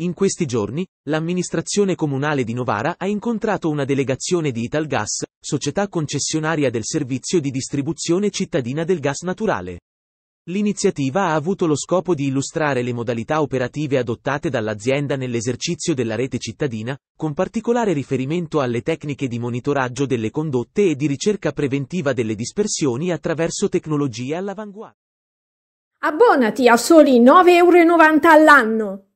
In questi giorni, l'amministrazione comunale di Novara ha incontrato una delegazione di Italgas, società concessionaria del servizio di distribuzione cittadina del gas naturale. L'iniziativa ha avuto lo scopo di illustrare le modalità operative adottate dall'azienda nell'esercizio della rete cittadina, con particolare riferimento alle tecniche di monitoraggio delle condotte e di ricerca preventiva delle dispersioni attraverso tecnologie all'avanguardia. Abbonati a soli 9,90 euro all'anno.